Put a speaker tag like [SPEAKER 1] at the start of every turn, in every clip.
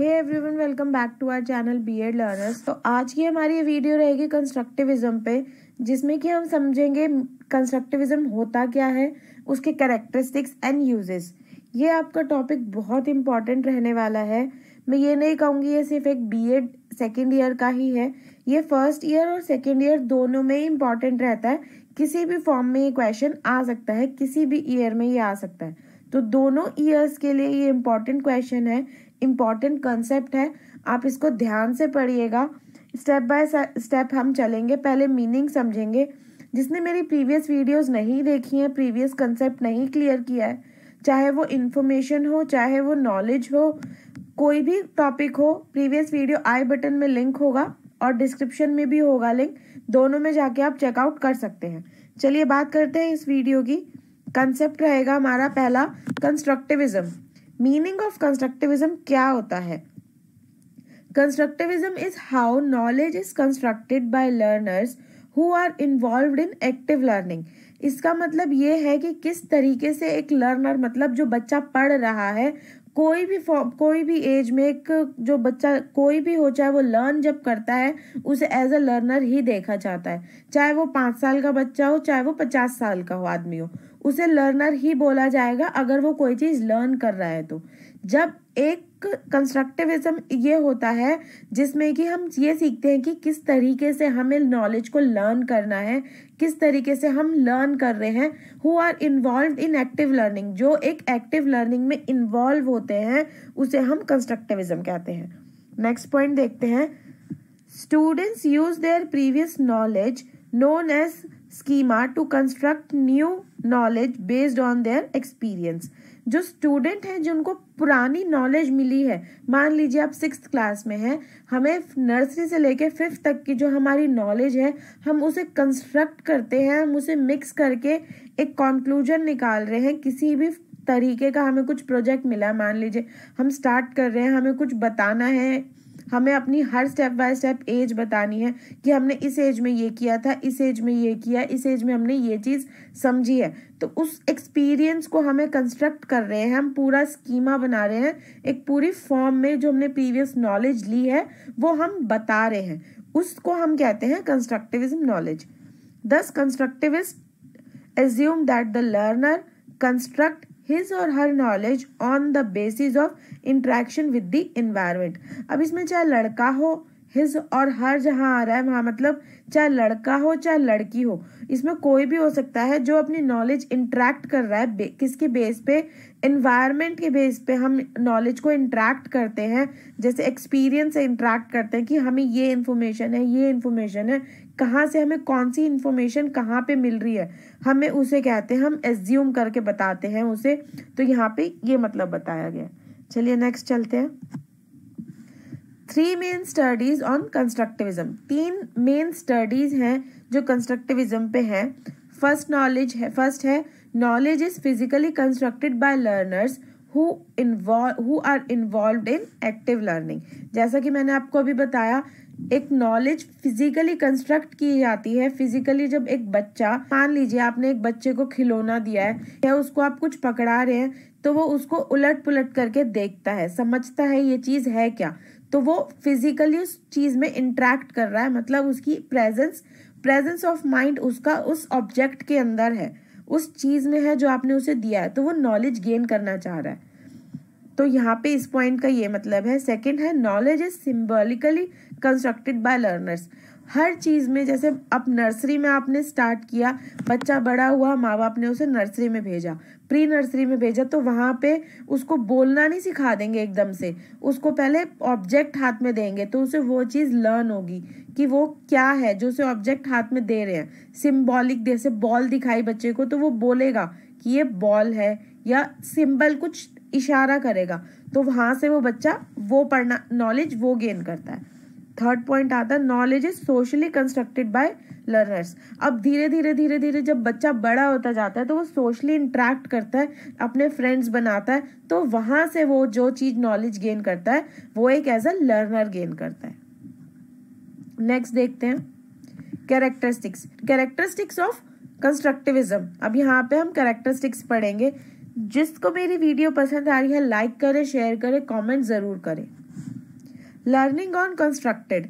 [SPEAKER 1] Hey everyone welcome back to our channel B Ed learners तो आज की हमारी वीडियो रहेगी कंस्ट्रक्टिविज्म पे जिसमें कि हम समझेंगे कंस्ट्रक्टिविज्म होता क्या है उसके करेक्टरिस्टिक्स एंड यूजेस ये आपका टॉपिक बहुत इंपॉर्टेंट रहने वाला है मैं ये नहीं कहूँगी ये सिर्फ एक बी एड सेकेंड ईयर का ही है ये फर्स्ट ईयर और सेकेंड ईयर दोनों में इम्पॉर्टेंट रहता है किसी भी फॉर्म में ये क्वेश्चन आ सकता है किसी भी ईयर में ये आ सकता है तो दोनों ईयर्स के लिए ये इम्पॉर्टेंट क्वेश्चन है इम्पॉर्टेंट कंसेप्ट है आप इसको ध्यान से पढ़िएगा स्टेप बाय स्टेप हम चलेंगे पहले मीनिंग समझेंगे जिसने मेरी प्रीवियस वीडियोस नहीं देखी हैं प्रीवियस कंसेप्ट नहीं क्लियर किया है चाहे वो इन्फॉर्मेशन हो चाहे वो नॉलेज हो कोई भी टॉपिक हो प्रीवियस वीडियो आई बटन में लिंक होगा और डिस्क्रिप्शन में भी होगा लिंक दोनों में जाके आप चेकआउट कर सकते हैं चलिए बात करते हैं इस वीडियो की कंसेप्ट रहेगा हमारा पहला कंस्ट्रक्टिविज्म मीनिंग ऑफ कंस्ट्रक्टिविज्म क्या होता है constructivism is how knowledge is constructed by learners who are involve in active learning इसका मतलब ये है कि किस तरीके से एक लर्नर मतलब जो बच्चा पढ़ रहा है कोई भी फॉर्म कोई भी एज में एक जो बच्चा कोई भी हो चाहे वो लर्न जब करता है उसे एज अ लर्नर ही देखा जाता है चाहे वो पाँच साल का बच्चा हो चाहे वो पचास साल का हो आदमी हो उसे लर्नर ही बोला जाएगा अगर वो कोई चीज़ लर्न कर रहा है तो जब एक कंस्ट्रक्टिविज्म ये होता है जिसमें कि हम ये सीखते हैं कि किस तरीके से हमें नॉलेज को लर्न करना है किस तरीके से हम लर्न कर रहे हैं who are involve in active learning जो एक एक्टिव लर्निंग में इन्वॉल्व होते हैं उसे हम कंस्ट्रक्टिविज्म कहते हैं नेक्स्ट पॉइंट देखते हैं students use their previous knowledge known as schema to construct new knowledge based on their experience जो स्टूडेंट हैं जिनको पुरानी नॉलेज मिली है मान लीजिए आप सिक्स क्लास में हैं हमें नर्सरी से लेके फिफ्थ तक की जो हमारी नॉलेज है हम उसे कंस्ट्रक्ट करते हैं हम उसे मिक्स करके एक कॉन्क्लूजन निकाल रहे हैं किसी भी तरीके का हमें कुछ प्रोजेक्ट मिला मान लीजिए हम स्टार्ट कर रहे हैं हमें कुछ बताना है हमें अपनी हर स्टेप बाय स्टेप एज बतानी है कि हमने इस एज में ये किया था इस एज में ये किया इस एज में हमने ये चीज़ समझी है तो उस एक्सपीरियंस को हमें कंस्ट्रक्ट कर रहे हैं हम पूरा स्कीमा बना रहे हैं एक पूरी फॉर्म में जो हमने प्रीवियस नॉलेज ली है वो हम बता रहे हैं उसको हम कहते हैं constructivism knowledge thus constructivist assume that the learner construct his or her knowledge on the basis of interaction with the environment अब इसमें चाहे लड़का हो हिज और हर जहाँ आ रहा है वहाँ मतलब चाहे लड़का हो चाहे लड़की हो इसमें कोई भी हो सकता है जो अपनी नॉलेज इंट्रैक्ट कर रहा है किसके बेस पे इन्वायरमेंट के बेस पे हम नॉलेज को इंट्रैक्ट करते हैं जैसे एक्सपीरियंस से इंट्रैक्ट करते हैं कि हमें ये इन्फॉर्मेशन है ये इन्फॉर्मेशन है कहाँ से हमें कौन सी इन्फॉर्मेशन कहाँ पे मिल रही है हमें उसे कहते हैं हम एज्यूम करके बताते हैं उसे तो यहाँ पे ये मतलब बताया गया चलिए नेक्स्ट चलते हैं three main studies on constructivism तीन मेन स्टडीज हैं जो कंस्ट्रक्टिविज्म पे हैं फर्स्ट नॉलेज है फर्स्ट है knowledge is physically constructed by learners who involve who are involve in active learning जैसा कि मैंने आपको अभी बताया एक नॉलेज फिजिकली कंस्ट्रक्ट की जाती है फिजिकली जब एक बच्चा मान लीजिए आपने एक बच्चे को खिलौना दिया है या उसको आप कुछ पकड़ा रहे हैं तो वो उसको उलट पुलट करके देखता है समझता है ये चीज़ है क्या तो वो फिजिकली उस चीज़ में इंट्रैक्ट कर रहा है मतलब उसकी प्रेजेंस प्रेजेंस ऑफ माइंड उसका उस ऑब्जेक्ट के अंदर है उस चीज़ में है जो आपने उसे दिया है तो वो नॉलेज गेन करना चाह रहा है तो यहाँ पे इस पॉइंट का ये मतलब है सेकंड है knowledge is symbolically constructed by learners हर चीज़ में जैसे अब नर्सरी में आपने स्टार्ट किया बच्चा बड़ा हुआ माँ बाप ने उसे नर्सरी में भेजा प्री नर्सरी में भेजा तो वहाँ पे उसको बोलना नहीं सिखा देंगे एकदम से उसको पहले ऑब्जेक्ट हाथ में देंगे तो उसे वो चीज़ लर्न होगी कि वो क्या है जो उसे ऑब्जेक्ट हाथ में दे रहे हैं सिम्बॉलिक जैसे बॉल दिखाई बच्चे को तो वो बोलेगा कि ये बॉल है या सिंबल कुछ इशारा करेगा तो वहाँ से वो बच्चा वो पढ़ना नॉलेज वो गेन करता है थर्ड पॉइंट आता है knowledge is socially constructed by learners अब धीरे धीरे धीरे धीरे जब बच्चा बड़ा होता जाता है तो वो सोशली इंट्रैक्ट करता है अपने फ्रेंड्स बनाता है तो वहां से वो जो चीज़ नॉलेज गेन करता है वो एक एज अ लर्नर गेन करता है नेक्स्ट देखते हैं कैरेक्टरिस्टिक्स कैरेक्टरिस्टिक्स ऑफ कंस्ट्रक्टिविज्म अब यहाँ पे हम कैरेक्टरिस्टिक्स पढ़ेंगे जिसको मेरी वीडियो पसंद आ रही है लाइक करें शेयर करें कॉमेंट ज़रूर करें learning on constructed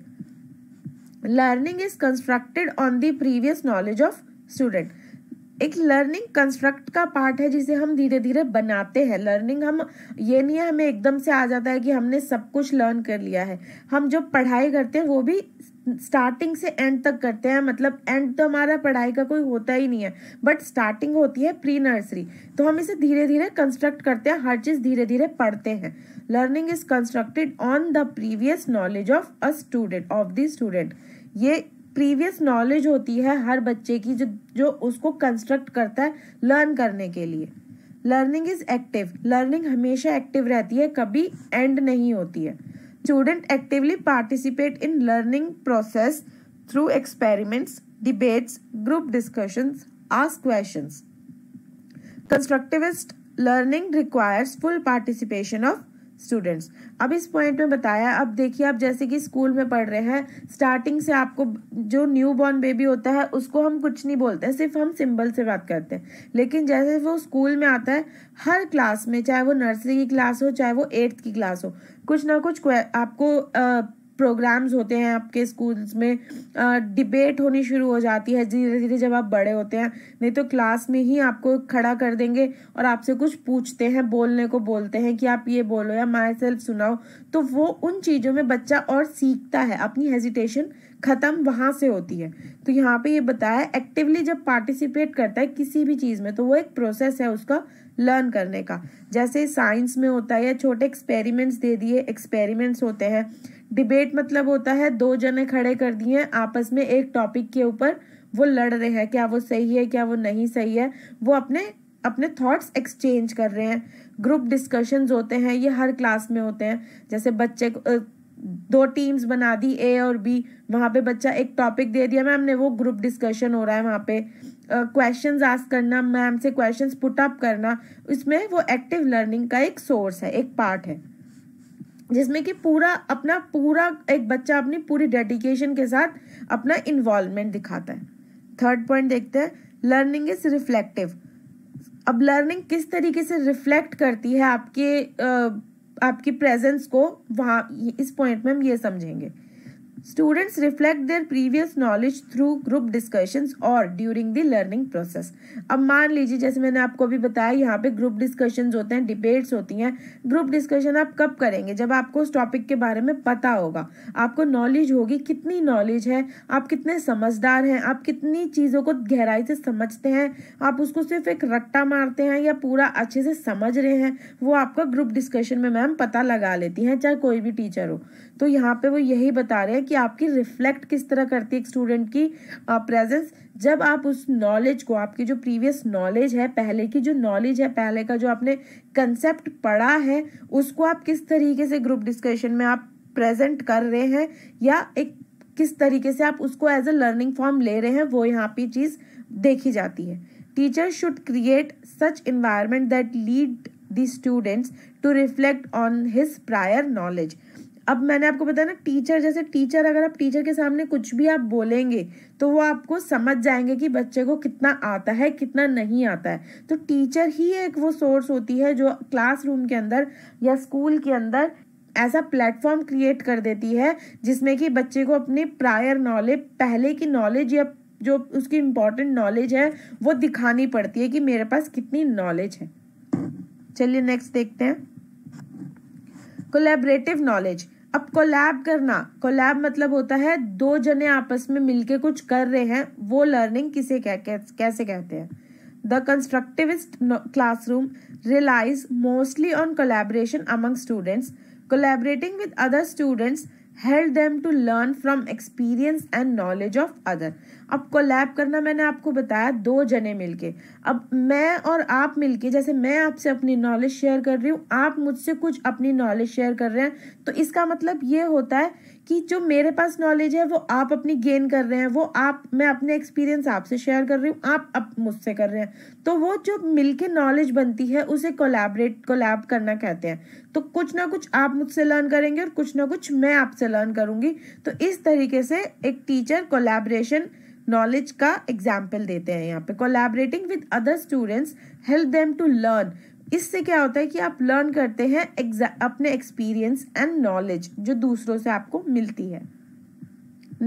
[SPEAKER 1] learning is constructed on the previous knowledge of student एक लर्निंग कंस्ट्रक्ट का पार्ट है जिसे हम धीरे धीरे बनाते हैं लर्निंग हम ये नहीं है हमें एकदम से आ जाता है कि हमने सब कुछ लर्न कर लिया है हम जो पढ़ाई करते हैं वो भी स्टार्टिंग से एंड तक करते हैं मतलब एंड तो हमारा पढ़ाई का कोई होता ही नहीं है बट स्टार्टिंग होती है प्री नर्सरी तो हम इसे धीरे धीरे कंस्ट्रक्ट करते हैं हर चीज़ धीरे धीरे पढ़ते हैं learning is constructed on the previous knowledge of a student of the student ये प्रीवियस नॉलेज होती है हर बच्चे की जो जो उसको कंस्ट्रक्ट करता है लर्न करने के लिए लर्निंग इज एक्टिव लर्निंग हमेशा एक्टिव रहती है कभी एंड नहीं होती है Student actively participate in learning process through experiments, debates, group discussions, ask questions. Constructivist learning requires full participation of students अब इस पॉइंट में बताया अब देखिए आप जैसे कि स्कूल में पढ़ रहे हैं स्टार्टिंग से आपको जो न्यू बॉर्न बेबी होता है उसको हम कुछ नहीं बोलते हैं सिर्फ हम सिंबल से बात करते हैं लेकिन जैसे वो स्कूल में आता है हर क्लास में चाहे वो नर्सरी की क्लास हो चाहे वो एट्थ की क्लास हो कुछ ना कुछ आपको प्रोग्राम्स होते हैं आपके स्कूल्स में डिबेट होनी शुरू हो जाती है धीरे धीरे जब आप बड़े होते हैं नहीं तो क्लास में ही आपको खड़ा कर देंगे और आपसे कुछ पूछते हैं बोलने को बोलते हैं कि आप ये बोलो या माई सेल्फ सुनाओ तो वो उन चीज़ों में बच्चा और सीखता है अपनी हेजिटेशन ख़त्म वहाँ से होती है तो यहाँ पे ये बताया एक्टिवली जब पार्टिसिपेट करता है किसी भी चीज़ में तो वो एक प्रोसेस है उसका लर्न करने का जैसे साइंस में होता है या छोटे एक्सपेरिमेंट्स दे दिए एक्सपेरिमेंट्स होते हैं डिबेट मतलब होता है दो जने खड़े कर दिए आपस में एक टॉपिक के ऊपर वो लड़ रहे हैं क्या वो सही है क्या वो नहीं सही है वो अपने अपने थॉट्स एक्सचेंज कर रहे हैं ग्रुप डिस्कशंस होते हैं ये हर क्लास में होते हैं जैसे बच्चे दो टीम्स बना दी ए और बी वहाँ पे बच्चा एक टॉपिक दे दिया मैम ने वो ग्रुप डिस्कशन हो रहा है वहाँ पे क्वेश्चन uh, आस्क करना मैम से क्वेश्चन पुटअप करना इसमें वो एक्टिव लर्निंग का एक सोर्स है एक पार्ट है जिसमें कि पूरा अपना पूरा एक बच्चा अपनी पूरी डेडिकेशन के साथ अपना इन्वॉल्वमेंट दिखाता है थर्ड पॉइंट देखते हैं लर्निंग इज रिफ्लेक्टिव अब लर्निंग किस तरीके से रिफ्लेक्ट करती है आपके आपकी प्रेजेंस को वहाँ इस पॉइंट में हम ये समझेंगे students reflect their previous knowledge through group discussion और ड्यूरिंग द लर्निंग प्रोसेस अब मान लीजिए जैसे मैंने आपको अभी बताया यहाँ पे ग्रुप डिस्कशंस होते हैं डिबेट्स होती हैं ग्रुप डिस्कशन आप कब करेंगे जब आपको उस टॉपिक के बारे में पता होगा आपको नॉलेज होगी कितनी नॉलेज है आप कितने समझदार हैं आप कितनी चीज़ों को गहराई से समझते हैं आप उसको सिर्फ एक रट्टा मारते हैं या पूरा अच्छे से समझ रहे हैं वो आपका ग्रुप डिस्कशन में मैम पता लगा लेती हैं चाहे कोई भी टीचर हो तो यहाँ पे वो यही बता रहे हैं कि आपकी रिफ्लेक्ट किस तरह करती है एक स्टूडेंट की प्रेजेंस जब आप उस नॉलेज को आपकी जो प्रीवियस नॉलेज है पहले की जो नॉलेज है पहले का जो आपने कंसेप्ट पढ़ा है उसको आप किस तरीके से ग्रुप डिस्कशन में आप प्रेजेंट कर रहे हैं या एक किस तरीके से आप उसको एज अ लर्निंग फॉर्म ले रहे हैं वो यहाँ पे चीज़ देखी जाती है teacher should create such environment that lead the students to reflect on his prior knowledge अब मैंने आपको बताया ना टीचर जैसे टीचर अगर आप टीचर के सामने कुछ भी आप बोलेंगे तो वो आपको समझ जाएंगे कि बच्चे को कितना आता है कितना नहीं आता है तो टीचर ही एक वो सोर्स होती है जो क्लासरूम के अंदर या स्कूल के अंदर ऐसा प्लेटफॉर्म क्रिएट कर देती है जिसमें कि बच्चे को अपने प्रायर नॉलेज पहले की नॉलेज या जो उसकी इम्पोर्टेंट नॉलेज है वो दिखानी पड़ती है कि मेरे पास कितनी नॉलेज है चलिए नेक्स्ट देखते हैं कोलेबरेटिव नॉलेज अब कोलैब करना कोलैब मतलब होता है दो जने आपस में मिलके कुछ कर रहे हैं वो लर्निंग किसे कैसे कहते हैं the constructivist classroom relies mostly on collaboration among students collaborating with other students help them to learn from experience and knowledge of other अब कोलैब करना मैंने आपको बताया दो जने मिलके अब मैं और आप मिलके जैसे मैं आपसे अपनी नॉलेज शेयर कर रही हूँ आप मुझसे कुछ अपनी नॉलेज शेयर कर रहे हैं तो इसका मतलब ये होता है कि जो मेरे पास नॉलेज है वो आप अपनी गेन कर रहे हैं वो आप मैं अपने एक्सपीरियंस आपसे शेयर कर रही हूँ आप अब मुझसे कर रहे हैं तो वो जो मिलके नॉलेज बनती है उसे कोलैबोरेट कोलैब करना कहते हैं तो कुछ ना कुछ आप मुझसे लर्न करेंगे और कुछ ना कुछ मैं आपसे लर्न करूँगी तो इस तरीके से एक टीचर कोलैबोरेशन नॉलेज का एग्जाम्पल देते हैं यहाँ पे collaborating with other students help them to learn इससे क्या होता है कि आप लर्न करते हैं अपने एक्सपीरियंस एंड नॉलेज जो दूसरों से आपको मिलती है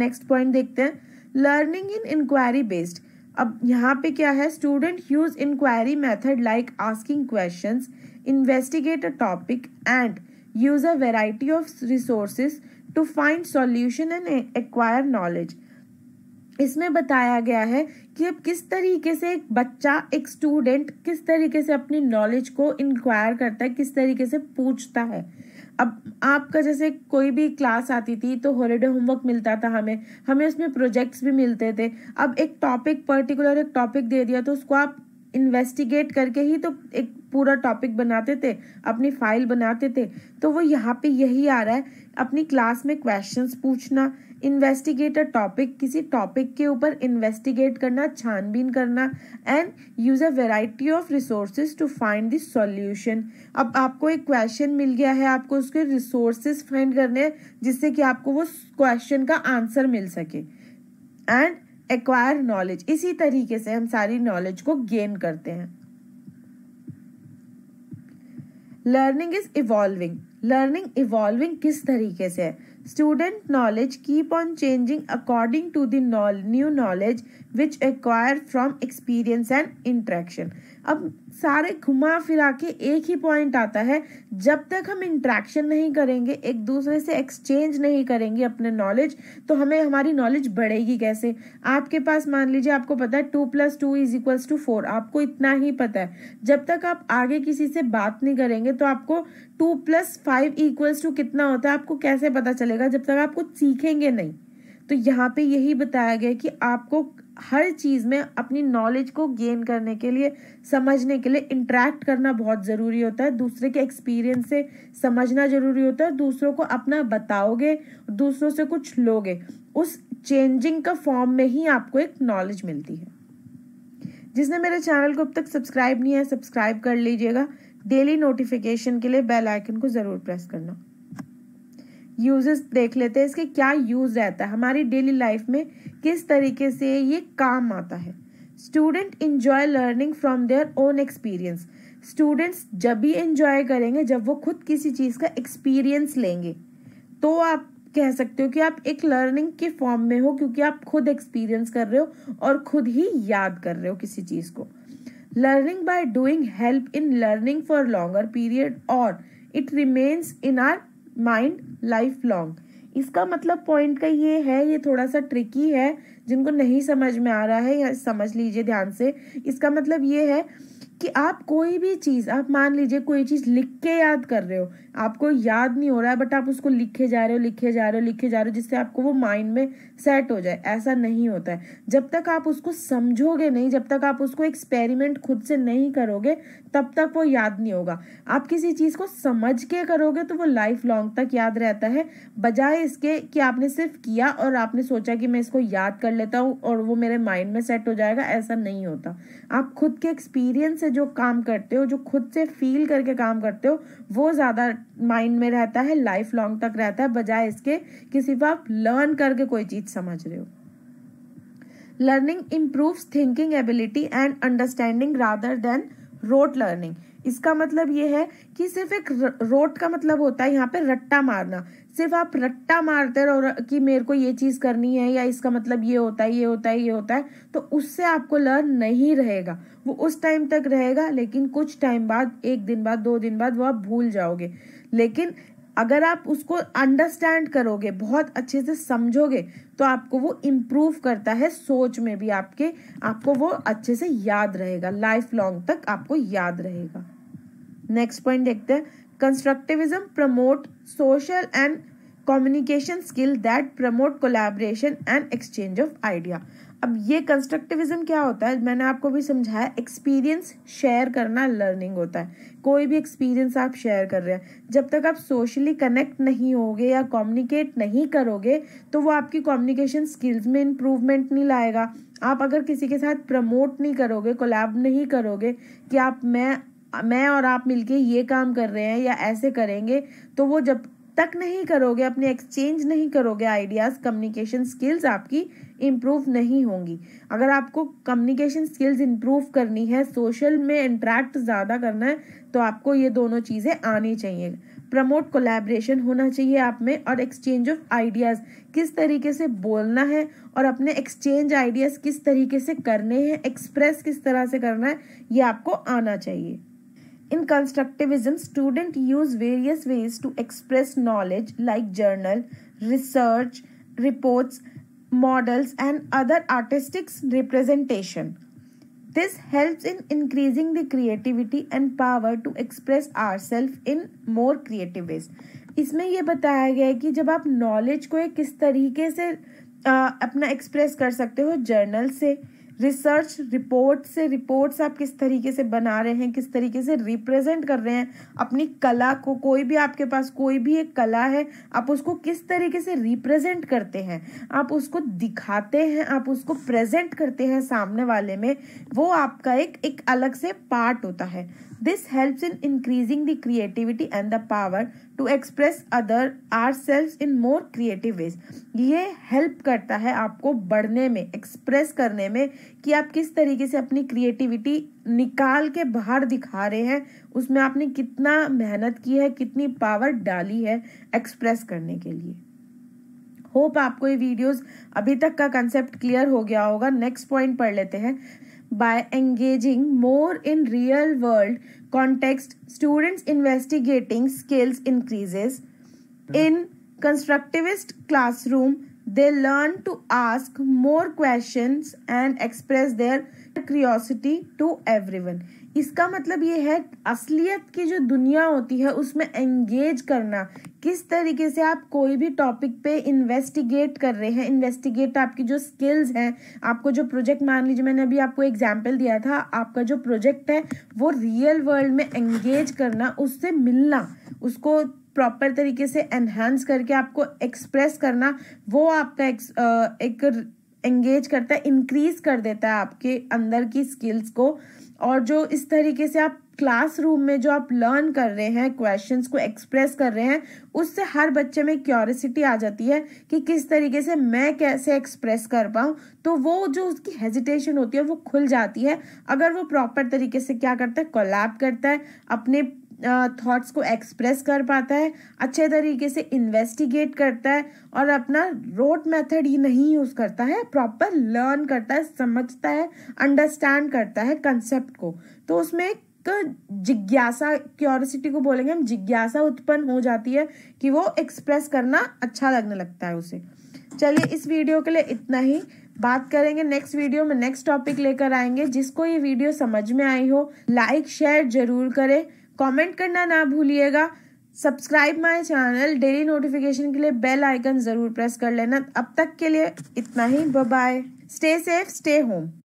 [SPEAKER 1] नेक्स्ट पॉइंट देखते हैं लर्निंग इन इंक्वायरी बेस्ड अब यहाँ पे क्या है student use inquiry method like asking questions investigate a topic and use a variety of resources to find solution and acquire knowledge इसमें बताया गया है कि अब किस तरीके से एक बच्चा एक स्टूडेंट किस तरीके से अपनी नॉलेज को इंक्वायर करता है किस तरीके से पूछता है अब आपका जैसे कोई भी क्लास आती थी तो हॉलीडे होमवर्क मिलता था हमें हमें उसमें प्रोजेक्ट्स भी मिलते थे अब एक टॉपिक पर्टिकुलर एक टॉपिक दे दिया तो उसको आप इन्वेस्टिगेट करके ही तो एक पूरा टॉपिक बनाते थे अपनी फाइल बनाते थे तो वो यहाँ पे यही आ रहा है अपनी क्लास में क्वेश्चंस पूछना इन्वेस्टिगेटर टॉपिक किसी टॉपिक के ऊपर इन्वेस्टिगेट करना छानबीन करना and use a variety of resources to find this solution अब आपको एक क्वेश्चन मिल गया है आपको उसके रिसोर्सेज फाइंड करने हैं जिससे कि आपको वो क्वेश्चन का आंसर मिल सके एंड एक्वायर नॉलेज इसी तरीके से हम सारी नॉलेज को गेन करते हैं learning is evolving learning evolving किस तरीके से है Student knowledge keep on changing according to the new knowledge which acquired from experience and interaction. अब सारे घुमा फिरा के एक ही पॉइंट आता है जब तक हम इंट्रैक्शन नहीं करेंगे एक दूसरे से एक्सचेंज नहीं करेंगे अपने नॉलेज तो हमें हमारी नॉलेज बढ़ेगी कैसे आपके पास मान लीजिए आपको पता है two plus two is equals to four आपको इतना ही पता है जब तक आप आगे किसी से बात नहीं करेंगे तो आपको two plus five equals to कितना होता है आपको कैसे पता चले चलेगा जब तक आप कुछ सीखेंगे नहीं तो यहाँ पे यही बताया गया कि आपको हर चीज़ में अपनी नॉलेज को गेन करने के लिए समझने के लिए इंट्रैक्ट करना बहुत ज़रूरी होता है दूसरे के एक्सपीरियंस से समझना ज़रूरी होता है दूसरों को अपना बताओगे दूसरों से कुछ लोगे उस चेंजिंग का फॉर्म में ही आपको एक नॉलेज मिलती है जिसने मेरे चैनल को अब तक सब्सक्राइब नहीं है सब्सक्राइब कर लीजिएगा डेली नोटिफिकेशन के लिए बेल आइकन को ज़रूर प्रेस करना यूजेस देख लेते हैं इसके क्या यूज रहता है हमारी डेली लाइफ में किस तरीके से ये काम आता है student enjoy learning from their own experience students जब भी इंजॉय करेंगे जब वो खुद किसी चीज़ का एक्सपीरियंस लेंगे तो आप कह सकते हो कि आप एक लर्निंग के फॉर्म में हो क्योंकि आप खुद एक्सपीरियंस कर रहे हो और खुद ही याद कर रहे हो किसी चीज़ को learning by doing help in learning for longer period और it remains in our mind life long इसका मतलब पॉइंट का ये है ये थोड़ा सा ट्रिकी है जिनको नहीं समझ में आ रहा है या समझ लीजिए ध्यान से इसका मतलब ये है कि आप कोई भी चीज़ आप मान लीजिए कोई चीज़ लिख के याद कर रहे हो आपको याद नहीं हो रहा है बट आप उसको लिखे जा रहे हो लिखे जा रहे हो लिखे जा रहे हो जिससे आपको वो माइंड में सेट हो जाए ऐसा नहीं होता है जब तक आप उसको समझोगे नहीं जब तक आप उसको एक्सपेरिमेंट खुद से नहीं करोगे तब तक वो याद नहीं होगा आप किसी चीज़ को समझ के करोगे तो वो लाइफ लॉन्ग तक याद रहता है बजाय इसके कि आपने सिर्फ किया और आपने सोचा कि मैं इसको याद कर लेता हूँ और वो मेरे माइंड में सेट हो जाएगा ऐसा नहीं होता आप खुद के एक्सपीरियंस से जो काम करते हो जो खुद से फील करके काम करते हो वो ज़्यादा माइंड में रहता है लाइफ लॉन्ग तक रहता है बजाय इसके कि सिर्फ आप लर्न करके कोई चीज समझ रहे हो learning improves thinking ability and understanding rather than rote learning इसका मतलब ये है कि सिर्फ एक रोट का मतलब होता है यहाँ पे रट्टा मारना सिर्फ आप रट्टा मारते रहो कि मेरे को ये चीज़ करनी है या इसका मतलब ये होता है ये होता है ये होता है तो उससे आपको लर्न नहीं रहेगा वो उस टाइम तक रहेगा लेकिन कुछ टाइम बाद एक दिन बाद दो दिन बाद वो आप भूल जाओगे लेकिन अगर आप उसको अंडरस्टैंड करोगे बहुत अच्छे से समझोगे तो आपको वो इम्प्रूव करता है सोच में भी आपके आपको वो अच्छे से याद रहेगा लाइफ लॉन्ग तक आपको याद रहेगा नेक्स्ट पॉइंट देखते हैं constructivism promote social and communication skill that promote collaboration and exchange of idea अब ये कंस्ट्रक्टिविज्म क्या होता है मैंने आपको भी समझाया एक्सपीरियंस शेयर करना लर्निंग होता है कोई भी एक्सपीरियंस आप शेयर कर रहे हैं जब तक आप सोशली कनेक्ट नहीं होगे या कम्युनिकेट नहीं करोगे तो वो आपकी कम्युनिकेशन स्किल्स में इम्प्रूवमेंट नहीं लाएगा आप अगर किसी के साथ प्रमोट नहीं करोगे कोलैब नहीं करोगे कि आप मैं मैं और आप मिलके ये काम कर रहे हैं या ऐसे करेंगे तो वो जब तक नहीं करोगे अपने एक्सचेंज नहीं करोगे आइडियाज़ कम्युनिकेशन स्किल्स आपकी इम्प्रूव नहीं होंगी अगर आपको कम्युनिकेशन स्किल्स इम्प्रूव करनी है सोशल में इंट्रैक्ट ज़्यादा करना है तो आपको ये दोनों चीज़ें आनी चाहिए प्रमोट कोलैबोरेशन होना चाहिए आप में और एक्सचेंज ऑफ आइडियाज़ किस तरीके से बोलना है और अपने एक्सचेंज आइडियाज़ किस तरीके से करने हैं एक्सप्रेस किस तरह से करना है ये आपको आना चाहिए In constructivism, students use various ways to express knowledge like journal, research, reports, models and other artistic representation. This helps in increasing the creativity and power to express ourselves in more creative ways. इसमें यह बताया गया है कि जब आप knowledge को किस तरीके से आ, अपना एक्सप्रेस कर सकते हो जर्नल से रिसर्च रिपोर्ट से रिपोर्ट्स आप किस तरीके से बना रहे हैं किस तरीके से रिप्रेजेंट कर रहे हैं अपनी कला को कोई भी आपके पास कोई भी एक कला है आप उसको किस तरीके से रिप्रेजेंट करते हैं आप उसको दिखाते हैं आप उसको प्रेजेंट करते हैं सामने वाले में वो आपका एक एक अलग से पार्ट होता है this helps in increasing the creativity and the power to express other our self in more creative ways ये हेल्प करता है आपको बढ़ने में एक्सप्रेस करने में कि आप किस तरीके से अपनी क्रिएटिविटी निकाल के बाहर दिखा रहे हैं उसमें आपने कितना मेहनत की है कितनी पावर डाली है एक्सप्रेस करने के लिए होप आपको ये वीडियोस अभी तक का कंसेप्ट क्लियर हो गया होगा नेक्स्ट पॉइंट पढ़ लेते हैं by engaging more in real world context students investigating skills increases in constructivist classroom they learn to ask more questions and express their curiosity to everyone इसका मतलब ये है असलियत की जो दुनिया होती है उसमें एंगेज करना किस तरीके से आप कोई भी टॉपिक पे इन्वेस्टिगेट कर रहे हैं इन्वेस्टिगेट आपकी जो स्किल्स हैं आपको जो प्रोजेक्ट मान लीजिए मैंने अभी आपको एग्जांपल दिया था आपका जो प्रोजेक्ट है वो रियल वर्ल्ड में एंगेज करना उससे मिलना उसको प्रॉपर तरीके से एनहेंस करके आपको एक्सप्रेस करना वो आपका एक, एक एंगेज करता है इंक्रीज कर देता है आपके अंदर की स्किल्स को और जो इस तरीके से आप क्लासरूम में जो आप लर्न कर रहे हैं क्वेश्चंस को एक्सप्रेस कर रहे हैं उससे हर बच्चे में क्यूरसिटी आ जाती है कि किस तरीके से मैं कैसे एक्सप्रेस कर पाऊँ तो वो जो उसकी हेजिटेशन होती है वो खुल जाती है अगर वो प्रॉपर तरीके से क्या करता है कोलैब करता है अपने थॉट्स को एक्सप्रेस कर पाता है अच्छे तरीके से इन्वेस्टिगेट करता है और अपना रोड मेथड ही नहीं यूज़ करता है प्रॉपर लर्न करता है समझता है अंडरस्टैंड करता है कंसेप्ट को तो उसमें एक जिज्ञासा क्योरसिटी को बोलेंगे हम जिज्ञासा उत्पन्न हो जाती है कि वो एक्सप्रेस करना अच्छा लगने लगता है उसे चलिए इस वीडियो के लिए इतना ही बात करेंगे नेक्स्ट वीडियो में नेक्स्ट टॉपिक लेकर आएंगे जिसको ये वीडियो समझ में आई हो लाइक शेयर जरूर करें कमेंट करना ना भूलिएगा subscribe my channel daily notification के लिए बेल आइकन ज़रूर प्रेस कर लेना अब तक के लिए इतना ही bye stay safe stay home